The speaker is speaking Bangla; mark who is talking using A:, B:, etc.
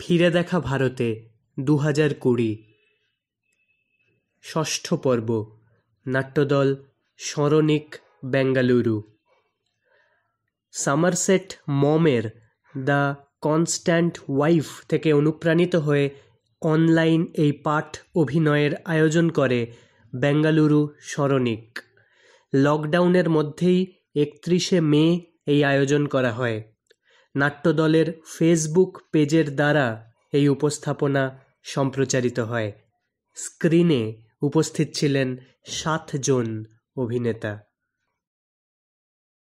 A: ফিরে দেখা ভারতে দু হাজার কুড়ি ষষ্ঠ পর্ব নাট্যদল স্মরণিক বেঙ্গালুরু সামারসেট মমের দ্য কনস্ট্যান্ট ওয়াইফ থেকে অনুপ্রাণিত হয়ে অনলাইন এই পাঠ অভিনয়ের আয়োজন করে বেঙ্গালুরু স্মরণিক লকডাউনের মধ্যেই একত্রিশে মে এই আয়োজন করা হয় নাট্যদলের ফেসবুক পেজের দ্বারা এই উপস্থাপনা সম্প্রচারিত হয় স্ক্রিনে উপস্থিত ছিলেন সাতজন অভিনেতা